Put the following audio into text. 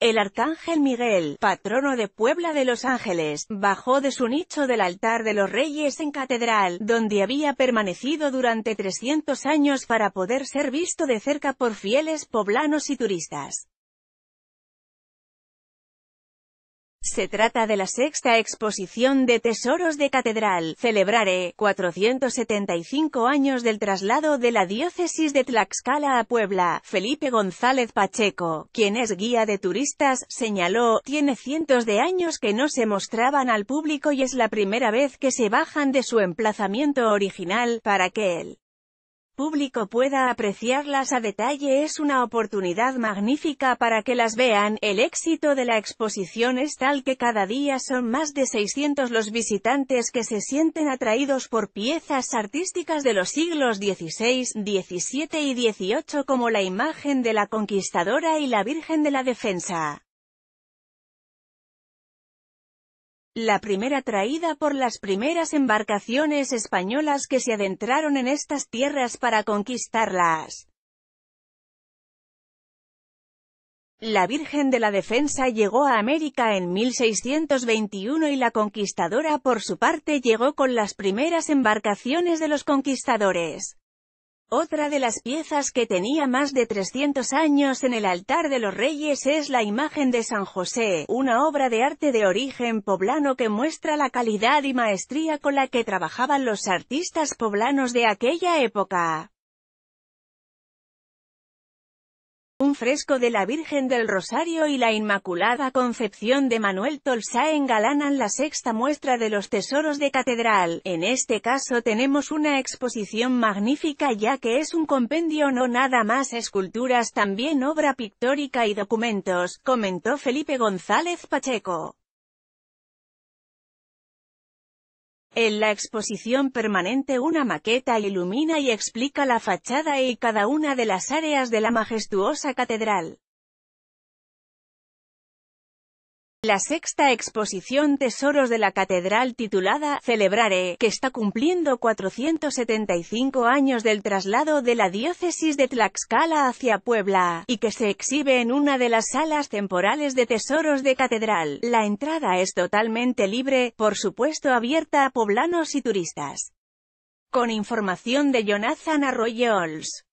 El arcángel Miguel, patrono de Puebla de los Ángeles, bajó de su nicho del altar de los reyes en catedral, donde había permanecido durante 300 años para poder ser visto de cerca por fieles poblanos y turistas. Se trata de la sexta exposición de tesoros de catedral, Celebraré 475 años del traslado de la diócesis de Tlaxcala a Puebla. Felipe González Pacheco, quien es guía de turistas, señaló, tiene cientos de años que no se mostraban al público y es la primera vez que se bajan de su emplazamiento original, para que él público pueda apreciarlas a detalle es una oportunidad magnífica para que las vean. El éxito de la exposición es tal que cada día son más de 600 los visitantes que se sienten atraídos por piezas artísticas de los siglos XVI, XVII y XVIII como la imagen de la conquistadora y la Virgen de la Defensa. la primera traída por las primeras embarcaciones españolas que se adentraron en estas tierras para conquistarlas. La Virgen de la Defensa llegó a América en 1621 y la conquistadora por su parte llegó con las primeras embarcaciones de los conquistadores. Otra de las piezas que tenía más de 300 años en el altar de los reyes es la imagen de San José, una obra de arte de origen poblano que muestra la calidad y maestría con la que trabajaban los artistas poblanos de aquella época. un fresco de la Virgen del Rosario y la Inmaculada Concepción de Manuel Tolsa engalanan la sexta muestra de los tesoros de catedral. En este caso tenemos una exposición magnífica ya que es un compendio no nada más esculturas también obra pictórica y documentos, comentó Felipe González Pacheco. En la exposición permanente una maqueta ilumina y explica la fachada y cada una de las áreas de la majestuosa catedral. La sexta exposición Tesoros de la Catedral titulada Celebrare, que está cumpliendo 475 años del traslado de la diócesis de Tlaxcala hacia Puebla, y que se exhibe en una de las salas temporales de Tesoros de Catedral. La entrada es totalmente libre, por supuesto abierta a poblanos y turistas. Con información de Jonathan Arroyols.